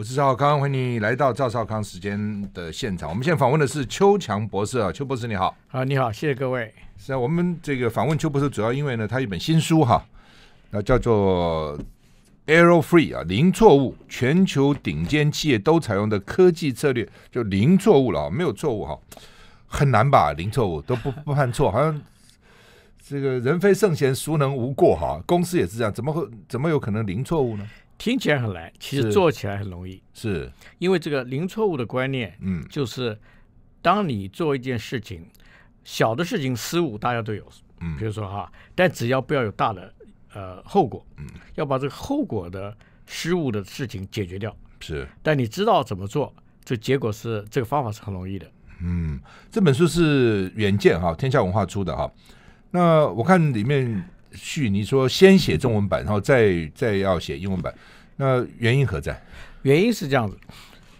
我是赵康，欢迎你来到赵少康时间的现场。我们现在访问的是邱强博士啊，邱博士你好。啊，你好，谢谢各位。是啊，我们这个访问邱博士主要因为呢，他一本新书哈，那叫做《Error Free》啊，零错误，全球顶尖企业都采用的科技策略，就零错误了啊，没有错误哈，很难吧？零错误都不不犯错，好像这个人非圣贤，孰能无过哈？公司也是这样，怎么会怎么有可能零错误呢？听起来很难，其实做起来很容易。是，因为这个零错误的观念，嗯，就是当你做一件事情，小的事情失误，大家都有，嗯，比如说哈，但只要不要有大的呃后果，嗯，要把这个后果的失误的事情解决掉。是，但你知道怎么做，这结果是这个方法是很容易的。嗯，这本书是远见哈，天下文化出的哈。那我看里面。续你说先写中文版，然后再再要写英文版，那原因何在？原因是这样子，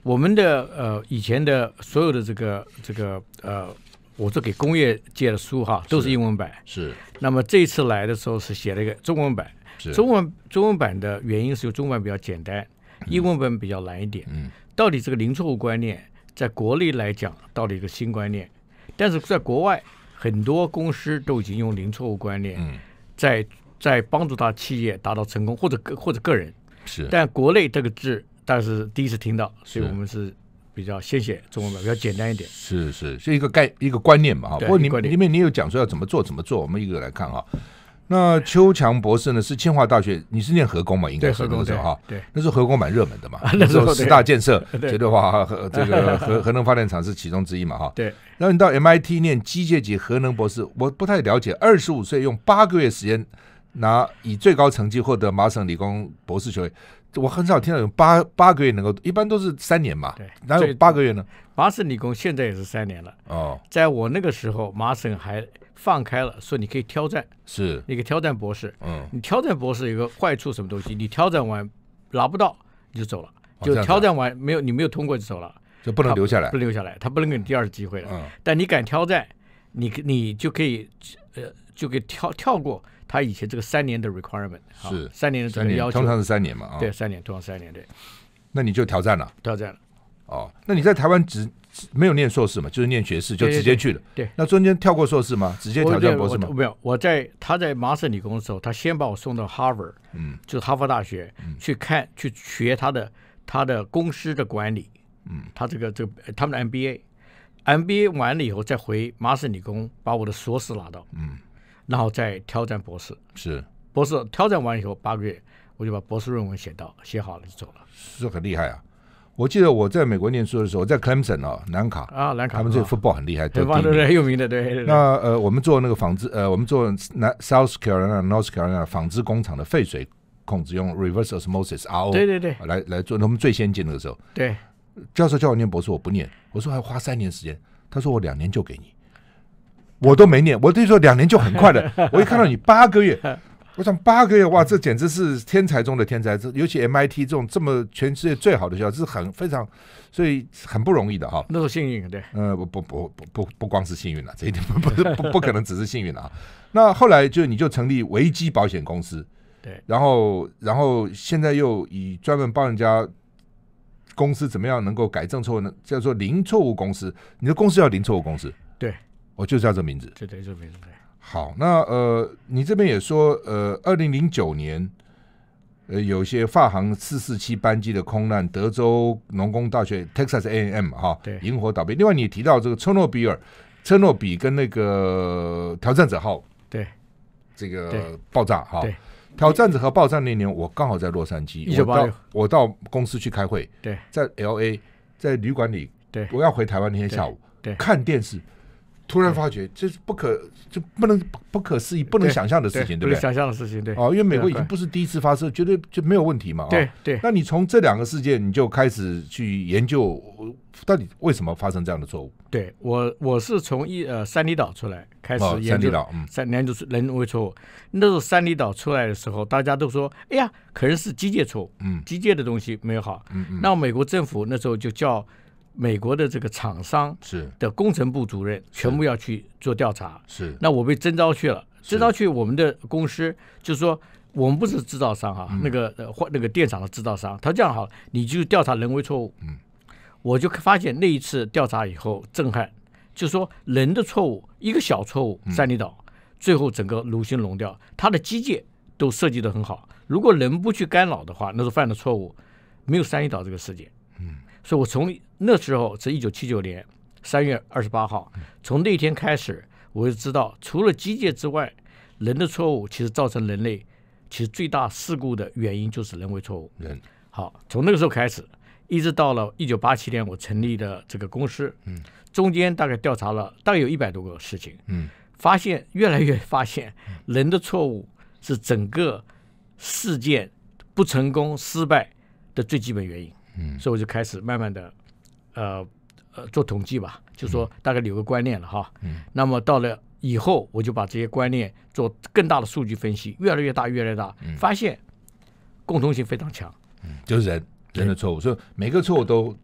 我们的呃以前的所有的这个这个呃，我是给工业界的书哈，都是英文版。是。那么这次来的时候是写了一个中文版。是。中文中文版的原因是有中文版比较简单，英文版比较难一点。嗯。到底这个零错误观念在国内来讲到底一个新观念，但是在国外很多公司都已经用零错误观念。嗯。在在帮助他企业达到成功，或者个或者个人，是。但国内这个字，但是第一次听到，所以我们是比较先写中文版，比较简单一点。是是，是一个概一个观念嘛哈。不过你因为你有讲说要怎么做怎么做，我们一个来看哈。那邱强博士呢？是清华大学，你是念核工嘛？应该核工候哈，对，那是核工蛮热门的嘛。那时候十大建设，觉得哇，这个 核核能发电厂是其中之一嘛，哈。对。然后你到 MIT 念机械及核能博士，我不太了解。二十五岁用八个月时间拿以最高成绩获得麻省理工博士学位，我很少听到有八八个月能够，一般都是三年嘛。对。哪有八个月呢？麻省理工现在也是三年了。哦。在我那个时候，麻省还。放开了，说你可以挑战，是，你可以挑战博士。嗯，你挑战博士有个坏处，什么东西？你挑战完拿不到，你就走了，就挑战完没有，你没有通过就走了，就不能留下来，不留下来，他不能给你第二次机会了。嗯，但你敢挑战，你你就可以，呃，就可以跳跳过他以前这个三年的 requirement。是，三年的要求，通常是三年嘛？啊，对，三年，通常三年。对，那你就挑战了，挑战了。哦，那你在台湾只。没有念硕士嘛，就是念学士就直接去了。对，那中间跳过硕士吗？直接挑战博士？没有，我在他在麻省理工的时候，他先把我送到哈佛，嗯，就是哈佛大学去看去学他的他的公司的管理，嗯，他这个这个他们的 MBA，MBA 完了以后再回麻省理工把我的硕士拿到，嗯，然后再挑战博士，是博士挑战完以后八个月我就把博士论文写到写好了就走了，是很厉害啊。我记得我在美国念书的时候，在 Clemson 哦，南卡啊，南卡，他们这个 football 很厉害对对对，很有名的，对。那呃，我们做那个纺织，呃，我们做南 South Carolina、North Carolina 纺织工厂的废水控制，用 reverse osmosis RO，对对对，来来做，他们最先进那个时候，对。教授叫我念博士，我不念，我说要花三年时间，他说我两年就给你，我都没念，我你说两年就很快的，我一看到你八个月。我想八个月哇，这简直是天才中的天才，这尤其 MIT 这种这么全世界最好的学校，这是很非常，所以很不容易的哈。那是幸运对，呃不不不不不不光是幸运了，这一点不不不不可能只是幸运了啊。那后来就你就成立维基保险公司，对，然后然后现在又以专门帮人家公司怎么样能够改正错误呢？叫做零错误公司，你的公司叫零错误公司，对，我就叫这名字，就这名字对。好，那呃，你这边也说，呃，二零零九年，呃，有一些发航四四七班机的空难，德州农工大学 Texas A M 哈，对，引火倒闭。另外，你提到这个车诺比尔，车诺比跟那个挑战者号，对，这个爆炸哈，挑战者和爆炸那年，我刚好在洛杉矶，我到我到公司去开会，在 L A，在旅馆里，对，我要回台湾那天下午，对，看电视。突然发觉这是不可就不能不可思议、不能想象的事情，对不对？想象的事情，对。哦，因为美国已经不是第一次发射，绝对就没有问题嘛。对对。那你从这两个事件你就开始去研究，到底为什么发生这样的错误？对我，我是从一呃三里岛出来开始研究三，研究人为错误。那时候三里岛出来的时候，大家都说，哎呀，可能是机械错误，嗯，机械的东西没有好。嗯嗯。那美国政府那时候就叫。美国的这个厂商是的工程部主任，全部要去做调查是。那我被征召去了，征召去我们的公司，就是说我们不是制造商啊，那个换那个电厂的制造商。他说这样好，你就调查人为错误。嗯，我就发现那一次调查以后震撼，就是说人的错误一个小错误，三里岛最后整个炉芯熔掉，它的机械都设计的很好，如果人不去干扰的话，那是犯的错误，没有三里岛这个事件。所以我从那时候，是一九七九年三月二十八号，从那天开始，我就知道，除了机械之外，人的错误其实造成人类其实最大事故的原因就是人为错误。人好，从那个时候开始，一直到了一九八七年我成立的这个公司，嗯，中间大概调查了大概有一百多个事情，嗯，发现越来越发现人的错误是整个事件不成功、失败的最基本原因。嗯，所以我就开始慢慢的，呃，呃，做统计吧，就说大概有个观念了哈。嗯。那么到了以后，我就把这些观念做更大的数据分析，越来越大，越来越大，发现共同性非常强。嗯，就是人人的错误，所以每个错误都。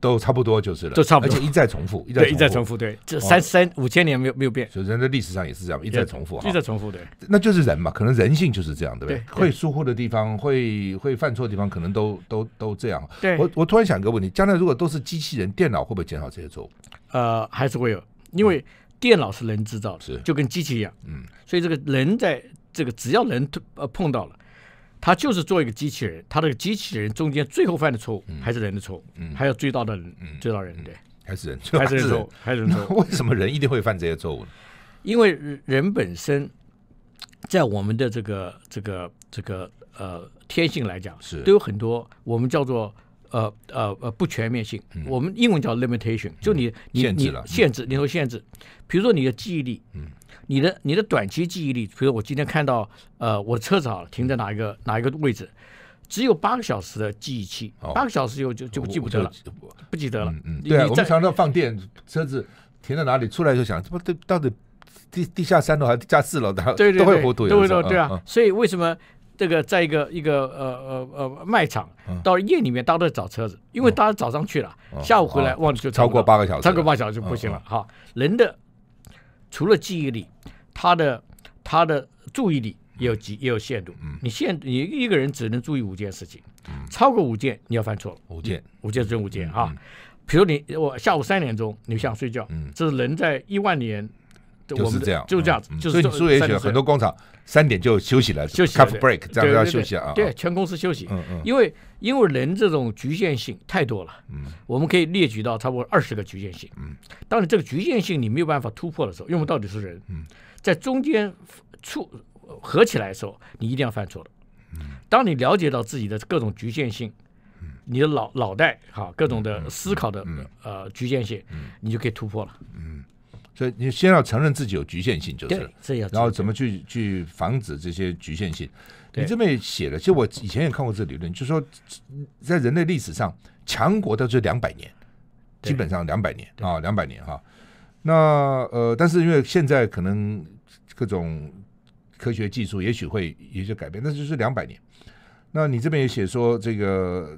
都差不多就是了，就差不多，而且一再重复，一再重复，对，一再重复，对，这三三五千年没有没有变，所以人的历史上也是这样，一再重复，一再重复，对，那就是人嘛，可能人性就是这样，对不对？会疏忽的地方，会会犯错的地方，可能都都都这样。我我突然想一个问题，将来如果都是机器人、电脑，会不会减少这些错误？呃，还是会有，因为电脑是人制造的，是就跟机器一样，嗯，所以这个人在这个只要人呃碰到了。他就是做一个机器人，他的机器人中间最后犯的错误还是人的错误，还有追到的人，追到人对，还是人，还是人错，还是人错。为什么人一定会犯这些错误？因为人本身在我们的这个这个这个呃天性来讲，是都有很多我们叫做。呃呃呃，不全面性，我们英文叫 limitation，就你你你限制，你说限制，比如说你的记忆力，嗯，你的你的短期记忆力，比如我今天看到呃，我车子好了停在哪一个哪一个位置，只有八个小时的记忆期，八个小时以就就就记不得了，不记得了。嗯嗯，对啊，我们想放电，车子停在哪里，出来就想，这不这到底地地下三楼还是地下四楼，对对，都会涂，都有对啊，所以为什么？这个在一个一个呃呃呃卖场，到夜里面大家都在找车子，因为大家早上去了，下午回来忘记就超过八个小时，超过八小时就不行了。哈，人的除了记忆力，他的他的注意力也有极也有限度，你限你一个人只能注意五件事情，超过五件你要犯错，五件五件准五件啊。比如你我下午三点钟你想睡觉，这是人在一万年。就是这样，就是这样子。所以，你以也许很多工厂三点就休息了 c o f break，这样都要休息啊。对，全公司休息。嗯嗯。因为，因为人这种局限性太多了。嗯。我们可以列举到差不多二十个局限性。嗯。当你这个局限性你没有办法突破的时候，因为我们到底是人。嗯。在中间处合起来的时候，你一定要犯错嗯。当你了解到自己的各种局限性，你的脑脑袋哈，各种的思考的呃局限性，嗯，你就可以突破了。嗯。所以你先要承认自己有局限性，就是，然后怎么去去防止这些局限性？你这边写了，其实我以前也看过这个理论，就是说，在人类历史上，强国的是两百年，基本上两百年啊，两百年哈。那呃，但是因为现在可能各种科学技术也许会有些改变，那就是两百年。那你这边也写说这个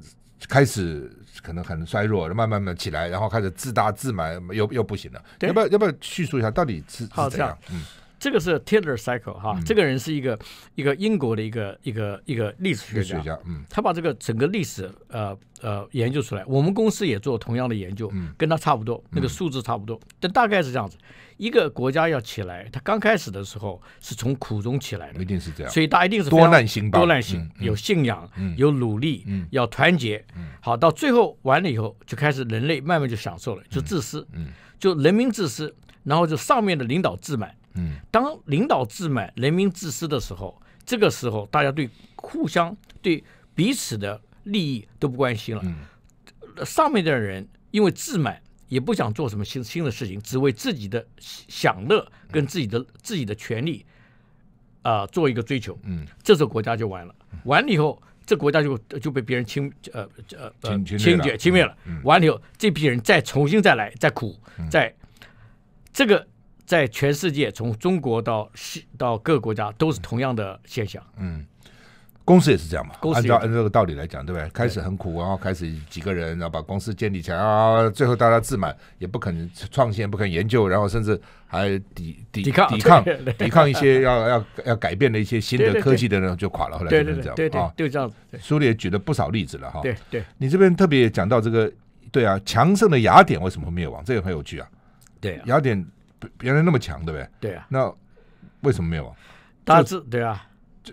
开始。可能很衰弱，慢慢慢起来，然后开始自大自满，又又不行了。要不要要不要叙述一下，到底是是这样？嗯，这个是 Taylor Cycle 哈，这个人是一个一个英国的一个一个一个历史学家，嗯，他把这个整个历史呃呃研究出来。我们公司也做同样的研究，嗯，跟他差不多，那个数字差不多，但大概是这样子。一个国家要起来，它刚开始的时候是从苦中起来的，一定是这样，所以大家一定是多难行多难行，有信仰，有努力，要团结。好，到最后完了以后，就开始人类慢慢就享受了，就自私，就人民自私，然后就上面的领导自满。当领导自满，人民自私的时候，这个时候大家对互相对彼此的利益都不关心了。上面的人因为自满。也不想做什么新新的事情，只为自己的享乐跟自己的自己的权利，啊，做一个追求。嗯，这时候国家就完了，完了以后，这国家就就被别人清呃呃清清略侵了。完了以后，这批人再重新再来，再苦，在这个在全世界，从中国到西到各个国家都是同样的现象。嗯。公司也是这样嘛？按照按照这个道理来讲，对不对？开始很苦，然后开始几个人，然后把公司建立起来啊，最后大家自满，也不肯创新，不肯研究，然后甚至还抵抵抗、抵抗、抵抗一些要 要要改变的一些新的科技的呢，就垮了。后来就这样对就这样。苏联举了不少例子了哈。对对，你这边特别讲到这个，对啊，强盛的雅典为什么会灭亡？这个很有趣啊。对，雅典原来那么强，对不对？对啊，那为什么灭亡？大致对啊。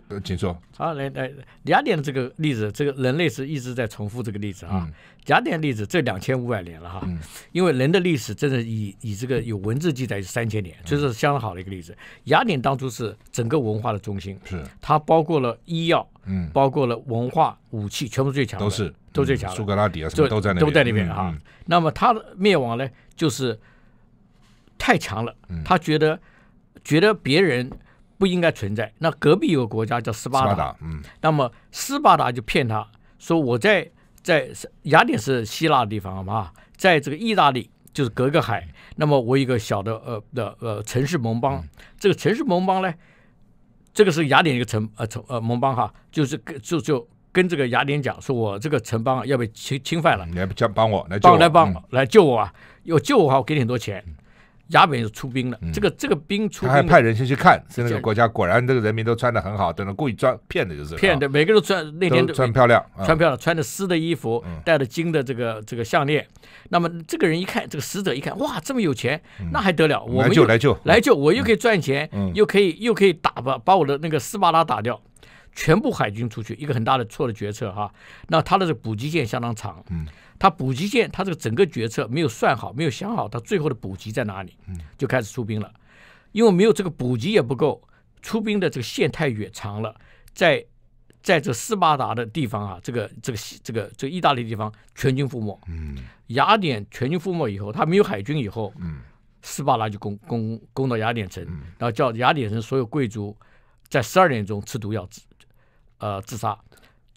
呃，请坐。好，来，来，雅典的这个例子，这个人类是一直在重复这个例子啊。雅典的例子，这两千五百年了哈，因为人的历史真的以以这个有文字记载是三千年，这是相当好的一个例子。雅典当初是整个文化的中心，是它包括了医药，嗯，包括了文化、武器，全部最强的，都是都最强。苏格拉底啊，什么都在那都在里面哈。那么它的灭亡呢，就是太强了，他觉得觉得别人。不应该存在。那隔壁有个国家叫斯巴达，嗯，那么斯巴达就骗他说：“我在在雅典是希腊的地方吗？在这个意大利就是隔个海。那么我一个小的呃的呃城市盟邦，这个城市盟邦呢，这个是雅典一个城呃城呃盟邦哈，就是跟就就跟这个雅典讲，说我这个城邦要被侵侵犯了，你来帮帮我，来帮我来帮来救我，啊，要救我好，我给你很多钱。”雅典就出兵了，这个这个兵出，他还派人先去看是那个国家，果然这个人民都穿的很好，等于故意装骗的，就是骗的。每个人都穿那天穿漂亮，穿漂亮，穿着丝的衣服，戴着金的这个这个项链。那么这个人一看，这个使者一看，哇，这么有钱，那还得了？我们就来救来救，我又可以赚钱，又可以又可以打把把我的那个斯巴达打掉。全部海军出去，一个很大的错的决策哈。那他的这补给线相当长。嗯。他补给线，他这个整个决策没有算好，没有想好，他最后的补给在哪里，就开始出兵了。因为没有这个补给也不够，出兵的这个线太远长了，在在这斯巴达的地方啊，这个这个这个这意大利地方全军覆没。嗯，雅典全军覆没以后，他没有海军以后，嗯，斯巴达就攻攻攻到雅典城，然后叫雅典城所有贵族在十二点钟吃毒药自呃自杀。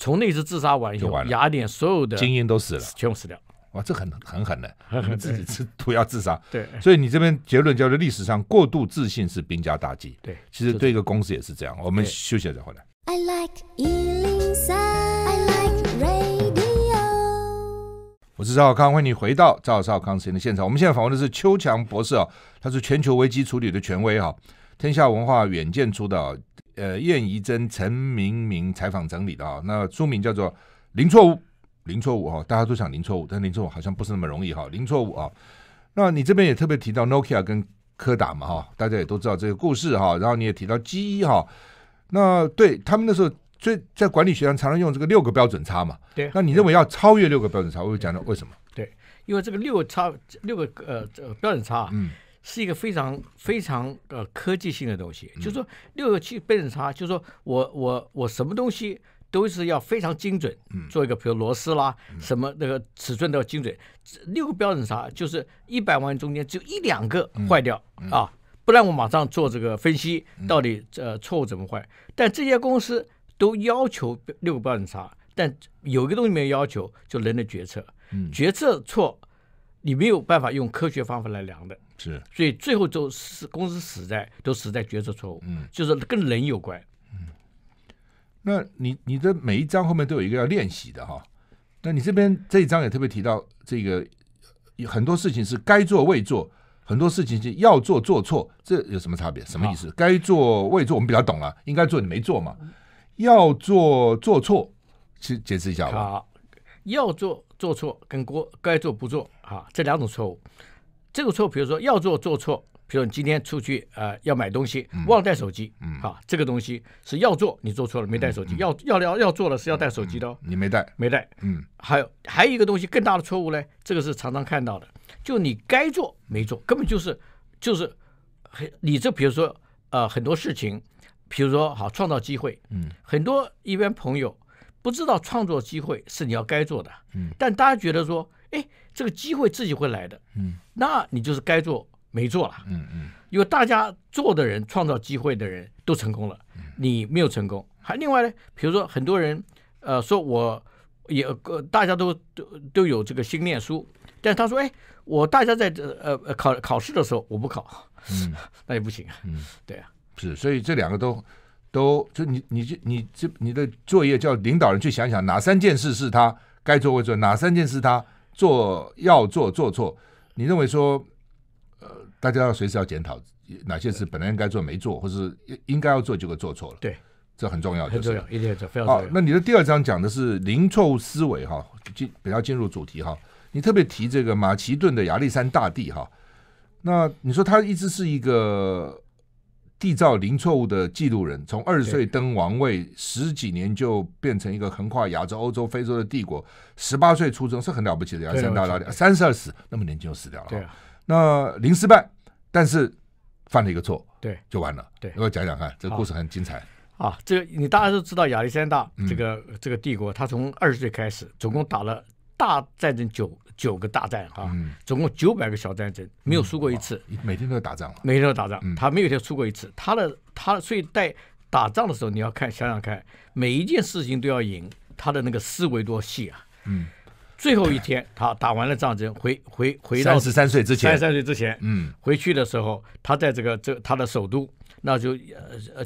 从那次自杀完以后，雅典所有的精英都死了，全部死掉。哇，这很很狠的，自己吃毒药自杀。对，所以你这边结论叫做历史上过度自信是兵家大忌。对，其实对一个公司也是这样。我们休息一下再回来。我是赵少康，欢迎你回到赵少康连线的现场。我们现在访问的是邱强博士哦，他是全球危机处理的权威啊，天下文化远见出的。呃，燕怡珍、陈明明采访整理的啊，那书名叫做《零错误，零错误》哈，大家都想零错误，但零错误好像不是那么容易哈，零错误啊。那你这边也特别提到 n o Nokia 跟柯达嘛哈，大家也都知道这个故事哈。然后你也提到 G 一哈，那对他们那时候最在管理学上常常用这个六个标准差嘛？对。那你认为要超越六个标准差，我会讲到为什么？对，因为这个六差六个呃标准差，嗯。是一个非常非常呃科技性的东西，就是说六个七标准差，就是说我我我什么东西都是要非常精准，做一个比如螺丝啦，什么那个尺寸都要精准。六个标准差就是一百万中间只有一两个坏掉啊，不然我马上做这个分析，到底呃错误怎么坏？但这些公司都要求六个标准差，但有一个东西没有要求，就人的决策，决策错。你没有办法用科学方法来量的，是，所以最后都是公司死在都死在决策错误，嗯，就是跟人有关，嗯。那你你的每一章后面都有一个要练习的哈，那你这边这一章也特别提到这个，很多事情是该做未做，很多事情是要做做错，这有什么差别？什么意思？该做未做我们比较懂了，应该做你没做嘛，要做做错，去解释一下吧。好，要做做错跟过该做不做。啊，这两种错误，这个错误，比如说要做做错，比如你今天出去呃要买东西，忘带手机，嗯，啊，这个东西是要做，你做错了，没带手机。要要要要做了是要带手机的，哦你没带，没带，嗯。还有还有一个东西更大的错误呢，这个是常常看到的，就你该做没做，根本就是就是很你这比如说呃很多事情，比如说好创造机会，嗯，很多一般朋友不知道创作机会是你要该做的，嗯，但大家觉得说。哎，这个机会自己会来的，嗯，那你就是该做没做了，嗯嗯，因为大家做的人创造机会的人都成功了，你没有成功。还另外呢，比如说很多人，呃，说我也大家都都都有这个心念书，但他说，哎，我大家在呃考考试的时候我不考，嗯，那也不行，嗯，对啊，是，所以这两个都都就你你这你这你的作业叫领导人去想想哪三件事是他该做会做，哪三件事他。做要做做错，你认为说，呃，大家要随时要检讨哪些事本来应该做没做，或是应该要做结果做错了，对，这很重要，很重要，一点是非常重要。好，那你的第二章讲的是零错误思维哈，进要进入主题哈，你特别提这个马其顿的亚历山大帝哈，那你说他一直是一个。缔造零错误的记录人，从二十岁登王位，十几年就变成一个横跨亚洲、欧洲、非洲的帝国。十八岁出征是很了不起的亚历山大，三十二死，那么年轻就死掉了。对，那零失败，但是犯了一个错，对，就完了。对，给我讲讲看，这个故事很精彩。啊，这个你大家都知道，亚历山大这个这个帝国，他从二十岁开始，总共打了。大战争九九个大战啊，总共九百个小战争，没有输过一次。每天都在打仗。每天都打仗，他没有天输过一次。他的他所以在打仗的时候，你要看想想看，每一件事情都要赢，他的那个思维多细啊！嗯，最后一天他打完了战争，回回回三十三岁之前，三十三岁之前，嗯，回去的时候，他在这个这他的首都，那就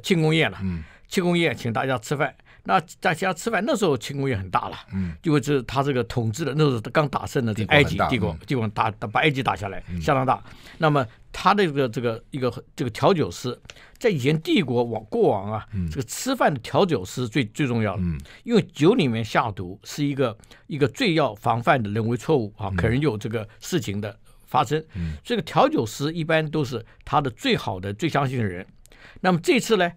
庆功宴了，庆功宴请大家吃饭。那在家吃饭那时候，秦国也很大了。嗯，因为这他这个统治的那时候刚打胜了这个埃及帝国，帝国打把埃及打下来，相当大。那么他的这个这个一个这个调酒师，在以前帝国往过往啊，这个吃饭的调酒师最最重要的，因为酒里面下毒是一个一个最要防范的人为错误啊，可能有这个事情的发生。这个调酒师一般都是他的最好的、最相信的人。那么这次呢，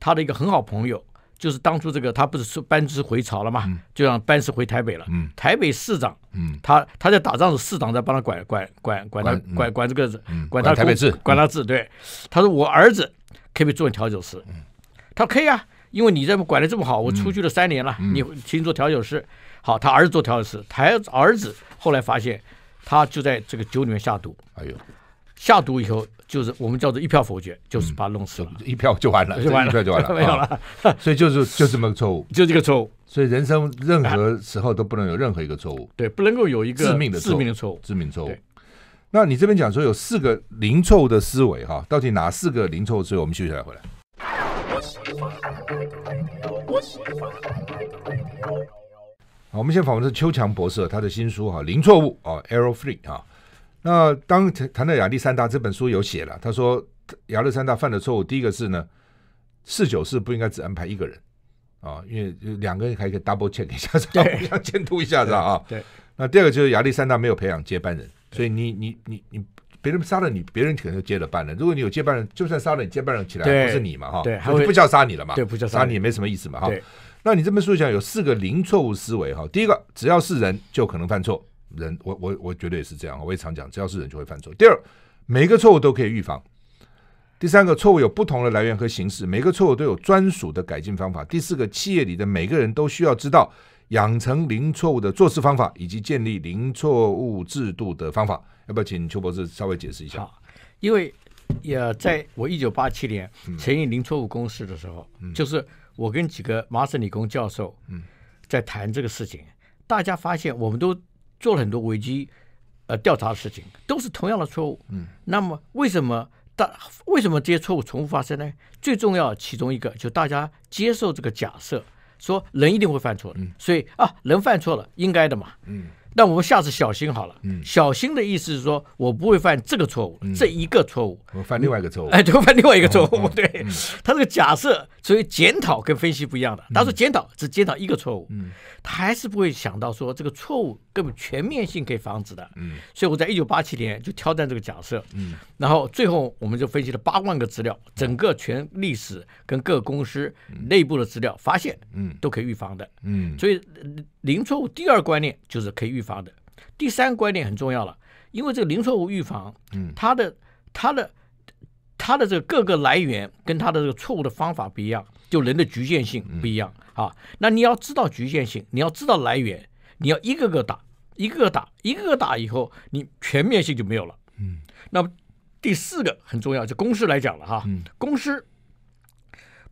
他的一个很好朋友。就是当初这个他不是说班师回朝了嘛，就让班师回台北了。台北市长，他他在打仗时，市长在帮他管管管管他管管这个管他管他治，管他治。对，他说我儿子可以做调酒师。他说可以啊，因为你在管的这么好，我出去了三年了，你请做调酒师好。他儿子做调酒师，台儿子后来发现他就在这个酒里面下毒。哎呦，下毒以后。就是我们叫做一票否决，就是把它弄死了，一票就完了，就一票就完了，没有了。所以就是就这么个错误，就这个错误。所以人生任何时候都不能有任何一个错误，对，不能够有一个致命的致命的错误，致命错误。那你这边讲说有四个零错误的思维哈，到底哪四个零错误思维？我们休息来回来。好，我们先访问是邱强博士，他的新书哈《零错误》啊，《Error Free》啊。那当谈到亚历山大这本书有写了，他说亚历山大犯的错误，第一个是呢，四九四不应该只安排一个人啊，因为两个人还可以 double check 一下，这 样监督一下子啊。对。那第二个就是亚历山大没有培养接班人，所以你你你你别人杀了你，别人可能就接了班人。如果你有接班人，就算杀了你，接班人起来不是你嘛哈？对。不叫杀你了嘛？对，不叫杀你也没什么意思嘛哈。那你这本书讲有四个零错误思维哈，第一个只要是人就可能犯错。人，我我我觉得也是这样，我也常讲，只要是人就会犯错。第二，每一个错误都可以预防。第三个，错误有不同的来源和形式，每个错误都有专属的改进方法。第四个，企业里的每个人都需要知道养成零错误的做事方法，以及建立零错误制度的方法。要不要请邱博士稍微解释一下？因为也在我一九八七年成立零错误公式的时候，就是我跟几个麻省理工教授嗯在谈这个事情，大家发现我们都。做了很多危机，呃，调查的事情都是同样的错误。嗯，那么为什么大为什么这些错误重复发生呢？最重要其中一个就大家接受这个假设，说人一定会犯错，所以啊，人犯错了应该的嘛。嗯，那我们下次小心好了。嗯，小心的意思是说我不会犯这个错误，这一个错误，我犯另外一个错误，哎，就犯另外一个错误。对，他这个假设，所以检讨跟分析不一样的。他说检讨只检讨一个错误，嗯，他还是不会想到说这个错误。这个全面性可以防止的，嗯，所以我在一九八七年就挑战这个假设，嗯，然后最后我们就分析了八万个资料，整个全历史跟各个公司内部的资料发现，嗯，都可以预防的，嗯，所以零错误第二观念就是可以预防的。第三观念很重要了，因为这个零错误预防，嗯，它的它的它的这个各个来源跟它的这个错误的方法不一样，就人的局限性不一样啊。那你要知道局限性，你要知道来源，你要一个个打。一个个打，一个个打以后，你全面性就没有了。嗯，那么第四个很重要，就公司来讲了哈。公司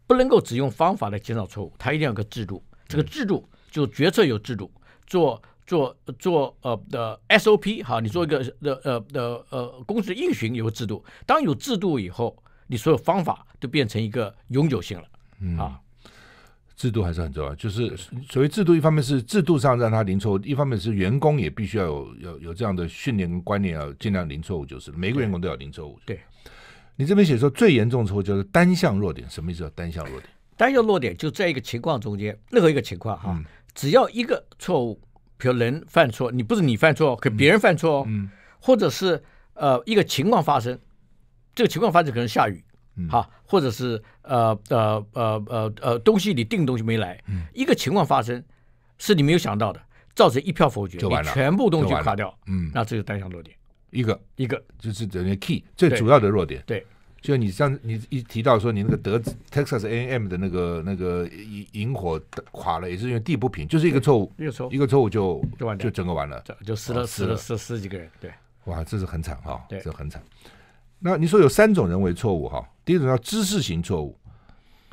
不能够只用方法来减少错误，它一定要有个制度。这个制度就决策有制度，做做做呃的 SOP 哈，你做一个的呃的呃公司的应询有制度。当有制度以后，你所有方法都变成一个永久性了啊。制度还是很重要，就是所谓制度，一方面是制度上让他零错误，一方面是员工也必须要有有有这样的训练跟观念，要尽量零错误，就是每个员工都要零错误。对，你这边写说最严重的错误就是单向弱点，什么意思？叫单向弱点？单向弱点就在一个情况中间，任何一个情况哈，只要一个错误，比如人犯错，你不是你犯错，可别人犯错，或者是呃一个情况发生，这个情况发生可能下雨。好，或者是呃呃呃呃呃东西你订的东西没来，一个情况发生，是你没有想到的，造成一票否决就完了，全部东西垮掉，嗯，那这是单项弱点，一个一个就是等于 key 最主要的弱点，对，就你上你一提到说你那个德 Texas A M 的那个那个引引火垮了，也是因为地不平，就是一个错误，一个错一个错误就就完就整个完了，就死了死了十十几个人，对，哇，这是很惨哈，这很惨。那你说有三种人为错误哈，第一种叫知识型错误、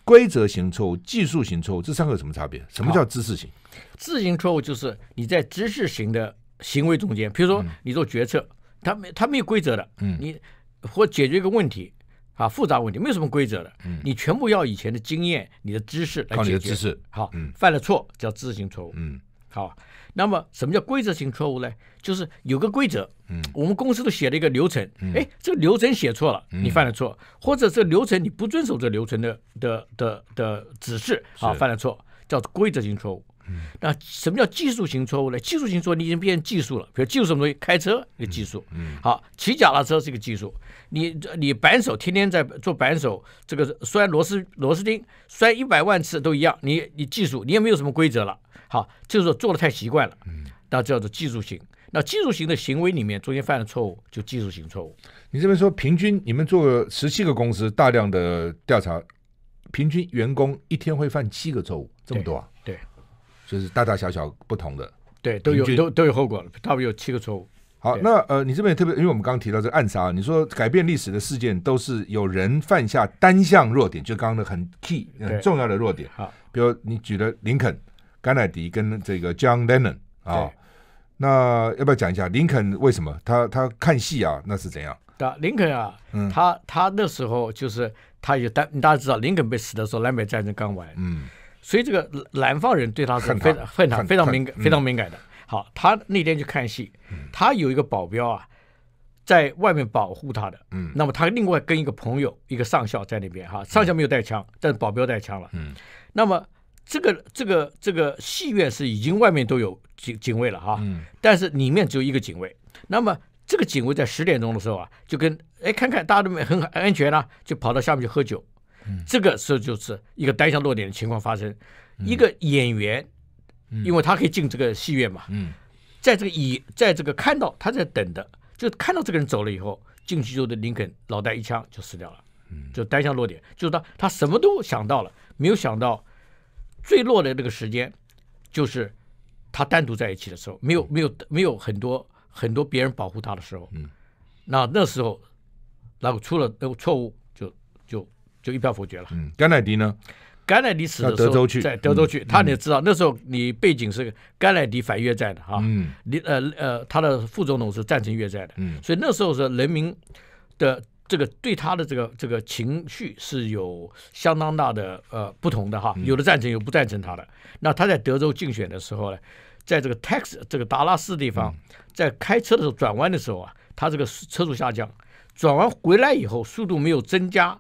规则型错误、技术型错误，这三个有什么差别？什么叫知识型？知识型错误就是你在知识型的行为中间，比如说你做决策，它没它没有规则的，嗯，你或解决一个问题啊复杂问题没有什么规则的，嗯，你全部要以前的经验、你的知识来解决知识，好，犯了错叫知识型错误，嗯。好，那么什么叫规则性错误呢？就是有个规则，嗯，我们公司都写了一个流程，哎，这个流程写错了，你犯了错，或者这个流程你不遵守这个流程的的的的指示，啊，犯了错叫规则性错误。那什么叫技术型错误呢？技术型错误你已经变成技术了，比如技术什么东西，开车一个技术，嗯，好，骑脚踏车是一个技术，你你扳手天天在做扳手，这个摔螺丝螺丝钉摔一百万次都一样，你你技术你也没有什么规则了。好，就是做的太习惯了，嗯，那叫做技术型。那技术型的行为里面中间犯的错误就技术型错误。你这边说平均，你们做十七个公司大量的调查，平均员工一天会犯七个错误，这么多啊？对，就是大大小小不同的，对，都有都都有后果，大多有七个错误。好，那呃，你这边特别，因为我们刚刚提到这个暗杀，你说改变历史的事件都是有人犯下单向弱点，就刚刚的很 key 很重要的弱点。好，比如你举的林肯。甘乃迪跟这个 John Lennon 啊，那要不要讲一下林肯为什么他他看戏啊？那是怎样？对，林肯啊，他他那时候就是，他也大大家知道，林肯被死的时候，南北战争刚完，嗯，所以这个南方人对他是非常非常非常敏感，非常敏感的。好，他那天去看戏，他有一个保镖啊，在外面保护他的，嗯，那么他另外跟一个朋友，一个上校在那边哈，上校没有带枪，但是保镖带枪了，嗯，那么。这个这个这个戏院是已经外面都有警警卫了哈，但是里面只有一个警卫。那么这个警卫在十点钟的时候啊，就跟哎看看大家都很安全了，就跑到下面去喝酒。这个时候就是一个单向落点的情况发生。一个演员，因为他可以进这个戏院嘛，在这个以在这个看到他在等的，就看到这个人走了以后进去，就的林肯脑袋一枪就死掉了，就单向落点，就是他他什么都想到了，没有想到。最弱的那个时间，就是他单独在一起的时候，没有没有没有很多很多别人保护他的时候，那那时候，那个出了个错误就就就一票否决了。嗯，甘乃迪呢？甘乃迪死的德州去。在德州去，他你也知道，那时候你背景是甘乃迪反越战的哈。嗯，你呃呃，他的副总统是赞成越战的，所以那时候是人民的。这个对他的这个这个情绪是有相当大的呃不同的哈，有的赞成，有不赞成他的。那他在德州竞选的时候呢，在这个 t e x 这个达拉斯地方，在开车的时候转弯的时候啊，他这个车速下降，转弯回来以后速度没有增加，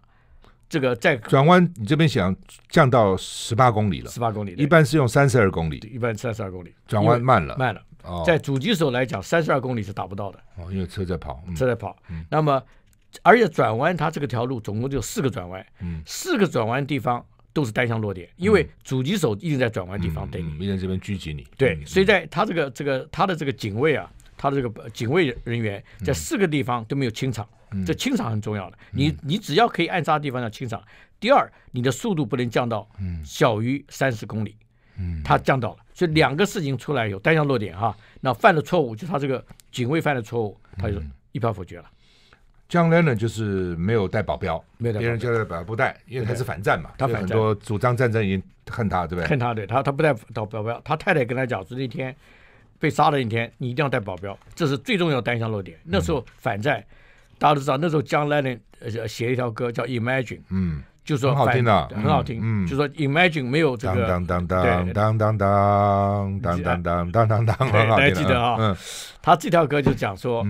这个在转弯你这边想降到十八公里了，十八公里，一般是用三十二公里，一般三十二公里转弯慢了，慢了，在主机手来讲三十二公里是达不到的，哦，因为车在跑，车在跑，那么。而且转弯，他这个条路总共就四个转弯，嗯，四个转弯地方都是单向落点，因为狙击手一直在转弯地方等你，一直在这边狙击你，对，所以在他这个这个他的这个警卫啊，他的这个警卫人员在四个地方都没有清场，这清场很重要的，你你只要可以暗杀的地方要清场。第二，你的速度不能降到小于三十公里，嗯，他降到了，所以两个事情出来有单向落点哈，那犯的错误就他这个警卫犯的错误，他就一票否决了。将来呢，就是没有带保镖，别人叫他保不带，因为他是反战嘛。他很多主张战争，已经恨他，对不对？恨他对他他不带保镖。他太太跟他讲说：“那天被杀了一天，你一定要带保镖，这是最重要的一项弱点。”那时候反战，大家都知道。那时候将来呢，写一条歌叫《Imagine》，嗯，就是很好听的，很好听。嗯，就说《Imagine》没有这个。当当当当当当当当当当当当大家记得啊！嗯，他这条歌就讲说。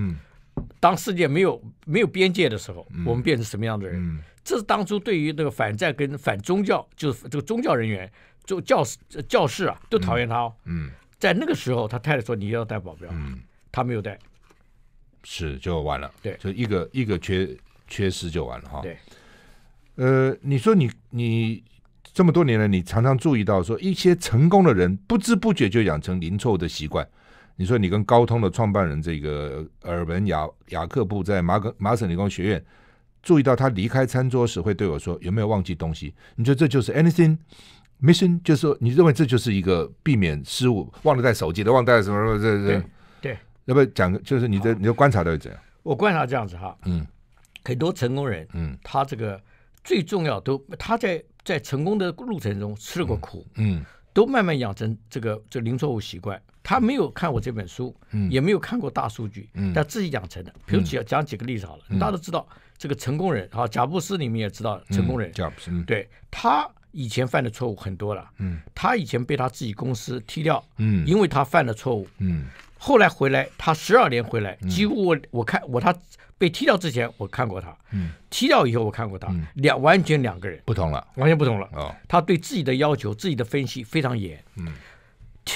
当世界没有没有边界的时候，我们变成什么样的人？这是当初对于那个反战跟反宗教，就是这个宗教人员，就教教士啊，都讨厌他哦。嗯，在那个时候，他太太说你要带保镖，嗯，他没有带，是就完了。对，就一个一个缺缺失就完了哈。对，呃，你说你你这么多年了，你常常注意到说一些成功的人不知不觉就养成零错误的习惯。你说你跟高通的创办人这个尔文雅雅克布在马马省理工学院注意到他离开餐桌时会对我说有没有忘记东西？你觉得这就是 anything mission？就是说你认为这就是一个避免失误忘了带手机的忘带什么什么这这对对，要不讲就是你的你的观察到底怎样？我观察这样子哈，嗯，很多成功人，嗯，他这个最重要都他在在成功的路程中吃了个苦，嗯。都慢慢养成这个这个零错误习惯。他没有看我这本书，嗯，也没有看过大数据，嗯，但自己养成的。比如讲讲几个例子好了，大家都知道这个成功人啊，贾布斯，你们也知道成功人，布斯，对他以前犯的错误很多了，嗯，他以前被他自己公司踢掉，嗯，因为他犯了错误，嗯。后来回来，他十二年回来，几乎我我看我他被踢掉之前，我看过他，踢掉以后我看过他，两完全两个人不同了，完全不同了。他对自己的要求、自己的分析非常严，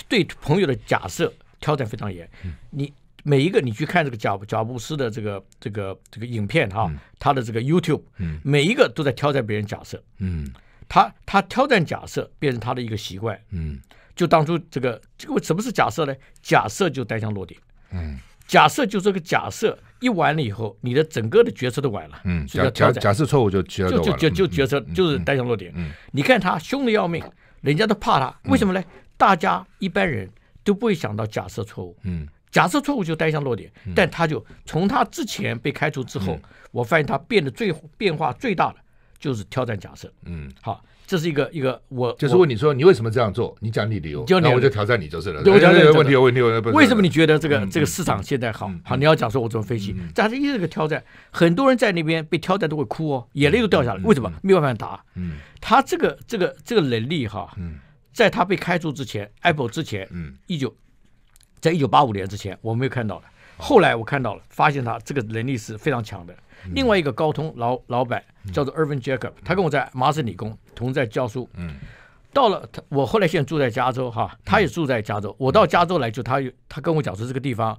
对朋友的假设挑战非常严。你每一个你去看这个贾贾布斯的这个这个这个影片哈，他的这个 YouTube，每一个都在挑战别人假设。嗯，他他挑战假设变成他的一个习惯。嗯。就当初这个这个什么是假设呢？假设就单向落点，嗯，假设就这个假设一完了以后，你的整个的决策都完了，嗯，假假假设错误就决就就就决策就是单向落点，嗯，你看他凶的要命，人家都怕他，为什么呢？大家一般人都不会想到假设错误，嗯，假设错误就单向落点，但他就从他之前被开除之后，我发现他变得最变化最大的。就是挑战假设，嗯，好，这是一个一个我就是问你说你为什么这样做，你讲你理由，那我就挑战你就是了。对，我讲这个问题，问题我为什么你觉得这个这个市场现在好？好，你要讲说我怎么分析，这还是一个挑战。很多人在那边被挑战都会哭哦，眼泪都掉下来。为什么？没有办法答。嗯，他这个这个这个能力哈，嗯，在他被开除之前，Apple 之前，嗯，一九，在一九八五年之前我没有看到的，后来我看到了，发现他这个能力是非常强的。另外一个高通老老板叫做 Irvin Jacob，他跟我在麻省理工同在教书。嗯，到了他，我后来现在住在加州哈，他也住在加州。我到加州来就他，他跟我讲说这个地方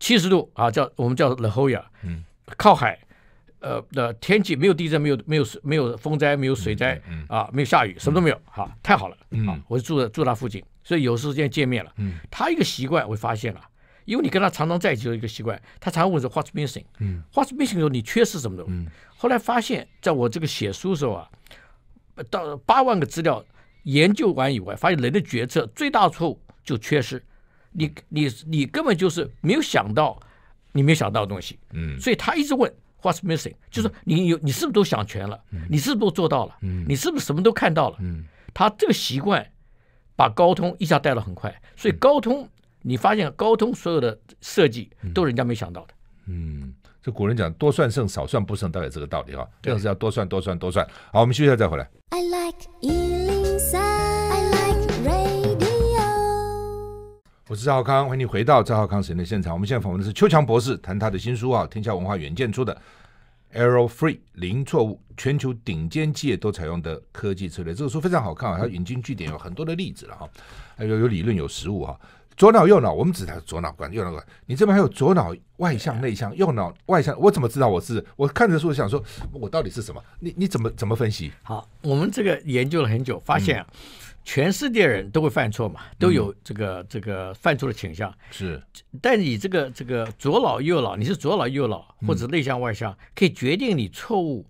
七十度啊，叫我们叫 La h o y a 嗯，靠海，呃的天气没有地震，没有没有没有风灾，没有水灾，嗯啊，没有下雨，什么都没有，哈，太好了，嗯，我就住住他附近，所以有时间见面了。嗯，他一个习惯，我发现了。因为你跟他常常在一起有一个习惯，他常问是 “What's missing”？嗯，“What's missing” 你缺失什么的？嗯，后来发现，在我这个写书的时候啊，到八万个资料研究完以外，发现人的决策最大错误就缺失。你你你根本就是没有想到你没想到的东西。嗯，所以他一直问 “What's missing”，就是你有你是不是都想全了？嗯，你是不是都做到了？嗯，你是不是什么都看到了？嗯，他这个习惯把高通一下带的很快，所以高通。你发现高通所有的设计都人家没想到的，嗯，这古人讲多算胜少算不胜，大概这个道理哈，这样是要多算多算多算。好，我们休息一下再回来。I like 103，I like radio。我是赵浩康，欢迎你回到赵浩康实验的现场。我们现在访问的是邱强博士，谈他的新书啊，天下文化远见出的《Error Free 零错误》，全球顶尖企业都采用的科技策略。这个书非常好看啊，它引经据典，有很多的例子了哈，还有有理论有实物哈。左脑右脑，我们只谈左脑关右脑关。你这边还有左脑外向内向，右脑外向，我怎么知道我是？我看着书想说，我到底是什么？你你怎么怎么分析？好，我们这个研究了很久，发现啊全世界人都会犯错嘛，都有这个这个犯错的倾向。是，但你这个这个左脑右脑，你是左脑右脑或者内向外向，可以决定你错误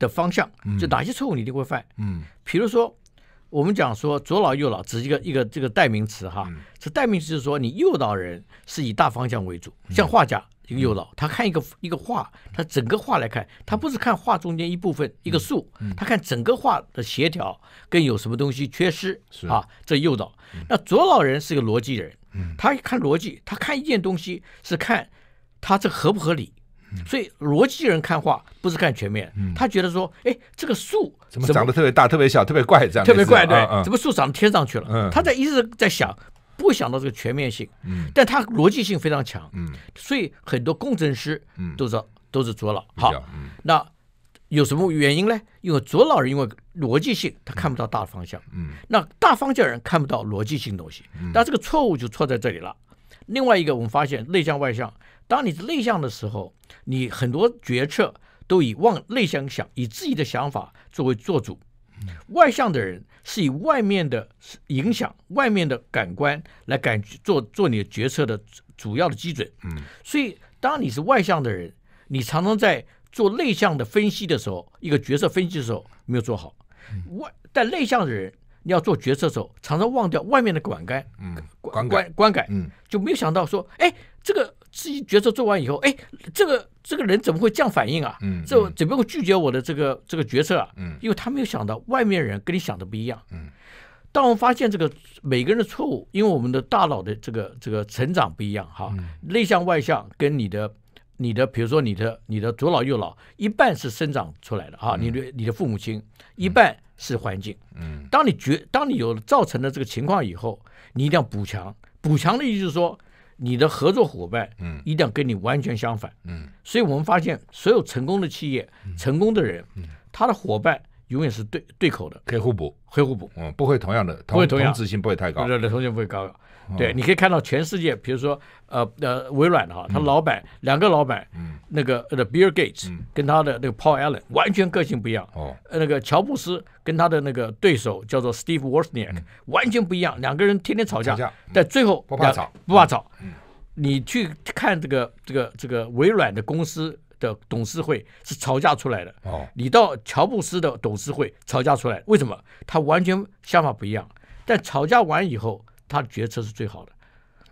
的方向，就哪些错误你一定会犯。嗯，比如说。我们讲说左老右老只是一个一个这个代名词哈，这代名词是说你右脑人是以大方向为主，像画家一个右脑，他看一个一个画，他整个画来看，他不是看画中间一部分一个树，他看整个画的协调跟有什么东西缺失，啊，这诱导。那左老人是个逻辑人，他看逻辑，他看一件东西是看他这合不合理。所以逻辑人看画不是看全面，他觉得说，哎，这个树怎么长得特别大、特别小、特别怪这样？特别怪，对，怎么树长得天上去了？他在一直在想，不想到这个全面性。嗯，但他逻辑性非常强。嗯，所以很多工程师都是都是左脑。好，那有什么原因呢？因为左脑人因为逻辑性，他看不到大方向。嗯，那大方向人看不到逻辑性东西。那这个错误就错在这里了。另外一个，我们发现内向外向。当你是内向的时候，你很多决策都以往内向想，以自己的想法作为做主。外向的人是以外面的影响、外面的感官来感做做你决策的主要的基准。嗯，所以当你是外向的人，你常常在做内向的分析的时候，一个决策分析的时候没有做好。外但内向的人。你要做决策的时候，常常忘掉外面的管感，管管管感，就没有想到说，哎，这个自己决策做完以后，哎，这个这个人怎么会这样反应啊？这怎么会拒绝我的这个这个决策啊？因为他没有想到外面人跟你想的不一样。当我们发现这个每个人的错误，因为我们的大脑的这个这个成长不一样，哈，内向外向跟你的你的，比如说你的你的左脑右脑，一半是生长出来的啊，你的你的父母亲一半。是环境，嗯，当你觉当你有了造成了这个情况以后，你一定要补强。补强的意思说，你的合作伙伴，嗯，一定要跟你完全相反，嗯。所以我们发现，所有成功的企业、成功的人，他的伙伴永远是对对口的，可以互补，可以互补。嗯，不会同样的，不会同样自信不会太高，对对，对，同学不会高。对，你可以看到全世界，比如说，呃呃，微软哈，他老板两个老板，那个 The Bill Gates 跟他的那个 Paul Allen 完全个性不一样。哦，那个乔布斯跟他的那个对手叫做 Steve Wozniak 完全不一样，两个人天天吵架，但最后不怕吵不怕吵。嗯，你去看这个这个这个微软的公司的董事会是吵架出来的。哦，你到乔布斯的董事会吵架出来，为什么？他完全想法不一样。但吵架完以后。他的决策是最好的，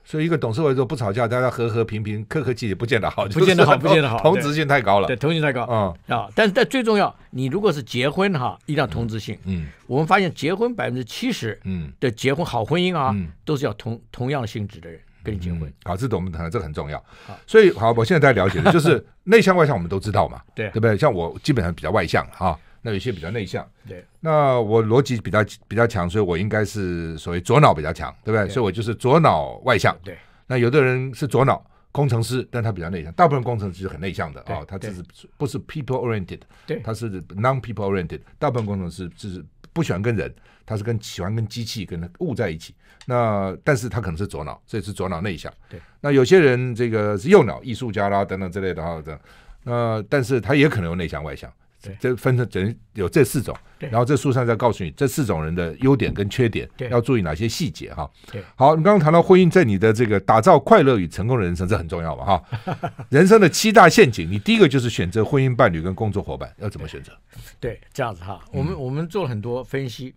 所以一个董事会说不吵架，大家和和平平、客客气气，不见得好，不见得好，不见得好，同质性太高了，对，同性太高，嗯啊，但是在最重要，你如果是结婚哈，一定要同质性，嗯，我们发现结婚百分之七十，嗯的结婚好婚姻啊，都是要同同样性质的人跟你结婚，好，这我们谈，这很重要，所以好，我现在大家了解的就是 内向外向，我们都知道嘛，对，对不对？像我基本上比较外向哈。那有些比较内向，对。那我逻辑比较比较强，所以我应该是所谓左脑比较强，对不对？所以我就是左脑外向。对。那有的人是左脑工程师，但他比较内向。大部分工程师是很内向的啊，他只是不是 people oriented？对，他是 non people oriented。大部分工程师就是不喜欢跟人，他是跟喜欢跟机器跟物在一起。那但是他可能是左脑，所以是左脑内向。对。那有些人这个是右脑艺术家啦等等之类的这样。那但是他也可能有内向外向。这分成整有这四种，然后这书上再告诉你这四种人的优点跟缺点，要注意哪些细节哈。好，你刚刚谈到婚姻，在你的这个打造快乐与成功的人生，这很重要吧哈？人生的七大陷阱，你第一个就是选择婚姻伴侣跟工作伙伴要怎么选择？对，这样子哈，我们我们做了很多分析，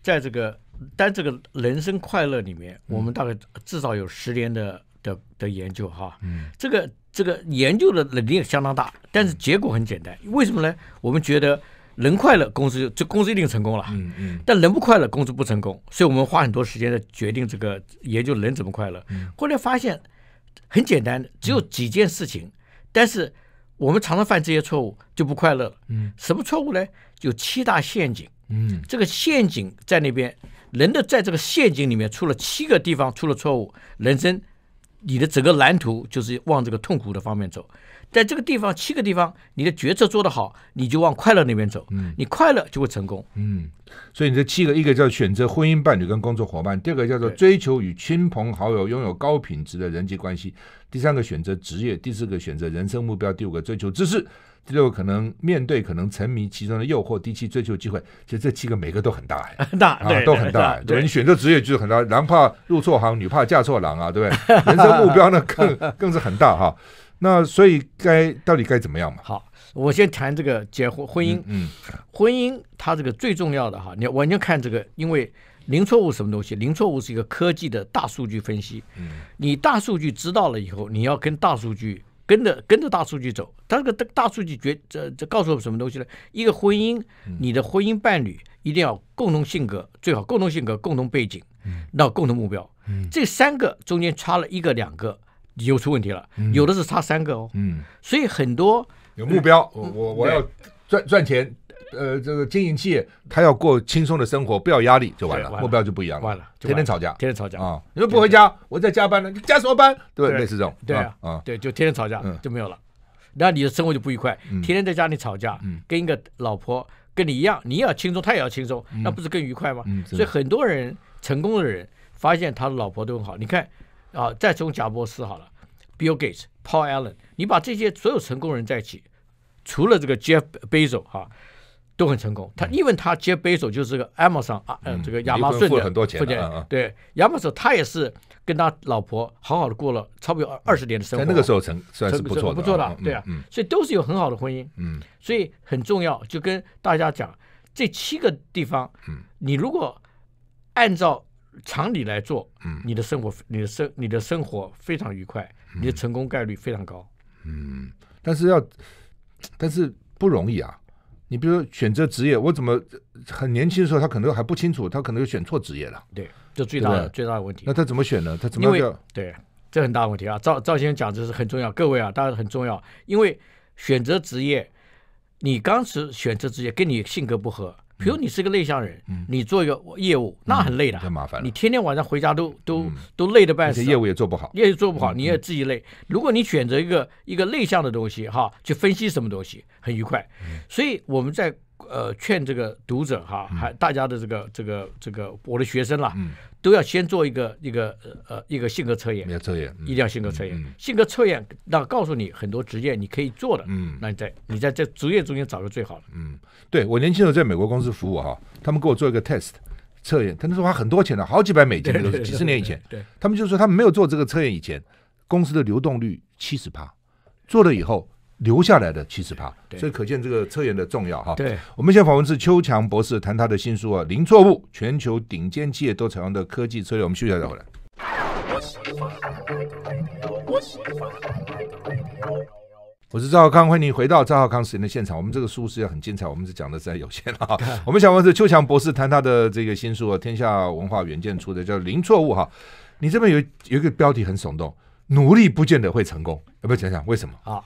在这个单这个人生快乐里面，我们大概至少有十年的的的研究哈。嗯，这个。这个研究的能力也相当大，但是结果很简单，为什么呢？我们觉得人快乐，公司就公司一定成功了。嗯嗯。但人不快乐，公司不成功，所以我们花很多时间在决定这个研究人怎么快乐。后来发现很简单只有几件事情，但是我们常常犯这些错误，就不快乐了。嗯。什么错误呢？就七大陷阱。嗯。这个陷阱在那边，人的在这个陷阱里面出了七个地方出了错误，人生。你的整个蓝图就是往这个痛苦的方面走，在这个地方七个地方，你的决策做得好，你就往快乐那边走，你快乐就会成功。嗯，所以你这七个，一个叫选择婚姻伴侣跟工作伙伴，第二个叫做追求与亲朋好友拥有高品质的人际关系，第三个选择职业，第四个选择人生目标，第五个追求知识。第六可能面对可能沉迷其中的诱惑，第七追求机会，其实这七个每个都很大哎，大啊都很大，对你选择职业就是很大，男怕入错行，女怕嫁错郎啊，对不对？人生目标呢更更是很大哈。那所以该到底该怎么样嘛？好，我先谈这个结婚婚姻，嗯，婚姻它这个最重要的哈，你完全看这个，因为零错误什么东西，零错误是一个科技的大数据分析，嗯，你大数据知道了以后，你要跟大数据。跟着跟着大数据走，他这个大数据觉这这告诉我们什么东西呢？一个婚姻，你的婚姻伴侣一定要共同性格，最好共同性格、共同背景，嗯，到共同目标，嗯，这三个中间差了一个、两个，你就出问题了。有的是差三个哦，嗯，所以很多有目标，我我我要赚赚钱。呃，这个经营企业，他要过轻松的生活，不要压力就完了，目标就不一样了。完了，天天吵架，天天吵架啊！你说不回家，我在加班呢，你加什么班？对，类似这种。对啊，对，就天天吵架，就没有了。那你的生活就不愉快，天天在家里吵架，跟一个老婆跟你一样，你要轻松，他也要轻松，那不是更愉快吗？所以很多人成功的人发现他的老婆都很好。你看啊，再从贾伯斯好了，Bill Gates、Paul Allen，你把这些所有成功人在一起，除了这个 Jeff Bezos 哈。都很成功。他因为他接杯手就是个 Amazon 啊，呃，这个亚马逊的，付钱，对亚马逊，他也是跟他老婆好好的过了差不多二十年的生活。在那个时候成算是不错的，不错的，对啊，所以都是有很好的婚姻，嗯，所以很重要，就跟大家讲这七个地方，嗯，你如果按照常理来做，嗯，你的生活，你的生，你的生活非常愉快，你的成功概率非常高，嗯，但是要，但是不容易啊。你比如选择职业，我怎么很年轻的时候，他可能还不清楚，他可能就选错职业了。对，这最大的最大的问题。那他怎么选呢？他怎么叫？对，这很大问题啊！赵赵先生讲这是很重要，各位啊，当然很重要。因为选择职业，你当时选择职业跟你性格不合。比如你是个内向人，你做一个业务，那很累的，很麻烦你天天晚上回家都都都累的半死，业务也做不好，业务做不好你也自己累。如果你选择一个一个内向的东西哈，去分析什么东西很愉快。所以我们在呃劝这个读者哈，还大家的这个这个这个我的学生啦。都要先做一个一个呃呃一个性格测验，测验一定要性格测验。性格测验，那告诉你很多职业你可以做的，嗯，那你在你在这职业中间找个最好的，嗯，对。我年轻时候在美国公司服务哈，他们给我做一个 test 测验，他们是花很多钱的，好几百美金，都是几十年以前，对他们就是说他们没有做这个测验以前，公司的流动率七十趴，做了以后。留下来的七十八，所以可见这个测验的重要哈。对，我们先访问是邱强博士谈他的新书啊，《零错误》，全球顶尖企业都采用的科技策略。我们休息一下再回来。我是赵浩康，欢迎你回到赵浩康实验的现场。我们这个书是要很精彩，我们是讲的实在有限啊。我们想问是邱强博士谈他的这个新书啊，天下文化原件出的叫《零错误》哈。你这边有有一个标题很耸动，努力不见得会成功，要不要讲讲为什么啊？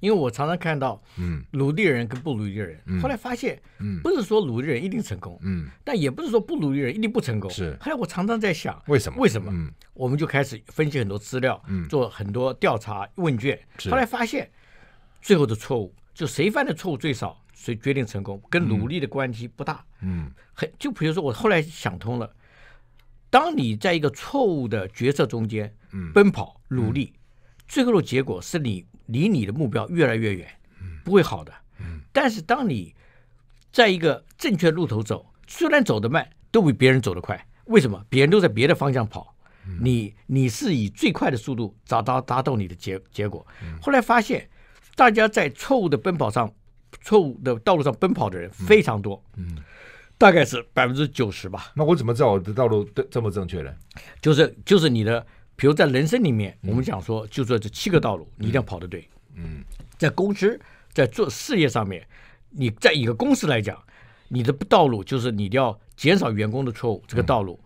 因为我常常看到，嗯，努力的人跟不努力的人，后来发现，嗯，不是说努力的人一定成功，嗯，但也不是说不努力的人一定不成功，是。后来我常常在想，为什么？为什么？嗯，我们就开始分析很多资料，嗯，做很多调查问卷，后来发现，最后的错误就谁犯的错误最少，谁决定成功，跟努力的关系不大，嗯，很。就比如说，我后来想通了，当你在一个错误的决策中间，嗯，奔跑努力，最后的结果是你。离你的目标越来越远，不会好的。但是当你在一个正确的路头走，虽然走得慢，都比别人走得快。为什么？别人都在别的方向跑，你你是以最快的速度找到达到你的结结果。后来发现，大家在错误的奔跑上、错误的道路上奔跑的人非常多，大概是百分之九十吧。那我怎么知道我的道路对正不正确呢？就是就是你的。比如在人生里面，我们讲说，就说这七个道路，你一定要跑得对。嗯，在公司，在做事业上面，你在一个公司来讲，你的道路就是你要减少员工的错误，这个道路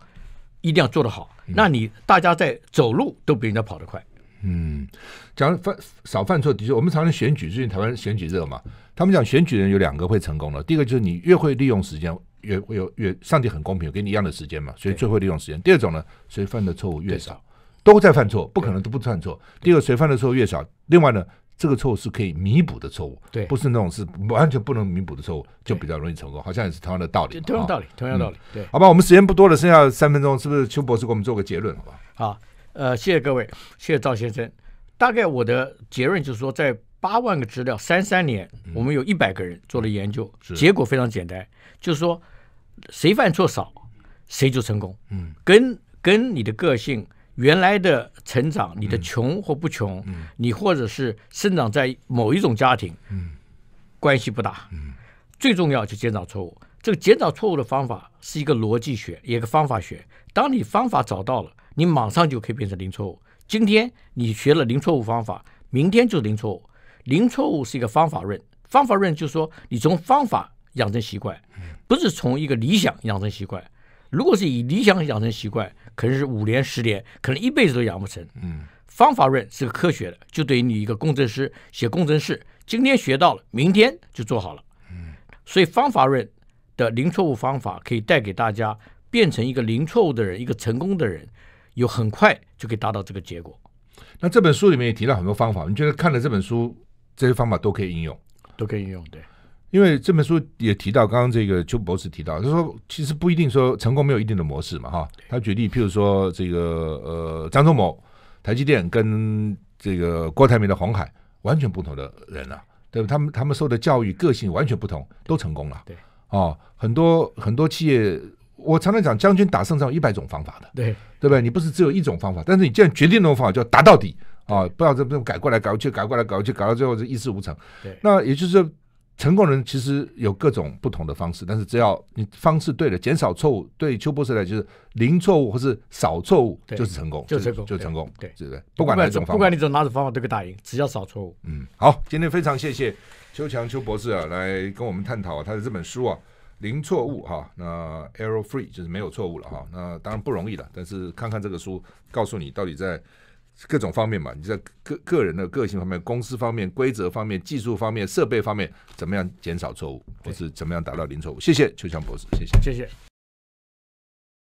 一定要做得好。那你大家在走路都比人家跑得快。嗯，讲犯少犯错，的确，我们常常选举，最近台湾选举热嘛，他们讲选举人有两个会成功的，第一个就是你越会利用时间，越会有越上帝很公平，给你一样的时间嘛，所以最会利用时间。第二种呢，所以犯的错误越少。都在犯错，不可能都不犯错。第二，谁犯的错越少，另外呢，这个错误是可以弥补的错误，对，不是那种是完全不能弥补的错误，就比较容易成功。好像也是同样的道理，同样道理，同样道理。对，好吧，我们时间不多了，剩下三分钟，是不是邱博士给我们做个结论？好吧，好，呃，谢谢各位，谢谢赵先生。大概我的结论就是说，在八万个资料三三年，我们有一百个人做了研究，结果非常简单，就是说，谁犯错少，谁就成功。嗯，跟跟你的个性。原来的成长，你的穷或不穷，你或者是生长在某一种家庭，关系不大。最重要就减少错误。这个减少错误的方法是一个逻辑学，一个方法学。当你方法找到了，你马上就可以变成零错误。今天你学了零错误方法，明天就是零错误。零错误是一个方法论，方法论就是说你从方法养成习惯，不是从一个理想养成习惯。如果是以理想养成习惯。可能是五年、十年，可能一辈子都养不成。嗯，方法论是个科学的，就等于你一个工程师写工程师，今天学到了，明天就做好了。嗯，所以方法论的零错误方法可以带给大家变成一个零错误的人，一个成功的人，有很快就可以达到这个结果。那这本书里面也提到很多方法，你觉得看了这本书，这些方法都可以应用，都可以应用，对。因为这本书也提到，刚刚这个邱博士提到，他说其实不一定说成功没有一定的模式嘛，哈。他举例，譬如说这个呃，张忠谋、台积电跟这个郭台铭的红海完全不同的人啊，对吧？他们他们受的教育、个性完全不同，都成功了。对啊，很多很多企业，我常常讲，将军打胜仗一百种方法的，对对不对？你不是只有一种方法，但是你既然决定那种方法，就要打到底啊，不要这么改过来搞去改过来搞去，搞到最后是一事无成。对，那也就是。成功人其实有各种不同的方式，但是只要你方式对了，减少错误，对邱博士来就是零错误，或是少错误就是成功，就成功，就成功，对，是不不管哪种方法，不管你走哪种方法都可打赢，只要少错误。嗯，好，今天非常谢谢邱强、邱博士啊，来跟我们探讨他的这本书啊，零错误哈，那 error free 就是没有错误了哈，那当然不容易了，但是看看这个书，告诉你到底在。各种方面嘛，你在个个人的个性方面、公司方面、规则方面、技术方面、设备方面，怎么样减少错误，或是怎么样达到零错误？谢谢邱强博士，谢谢，谢谢。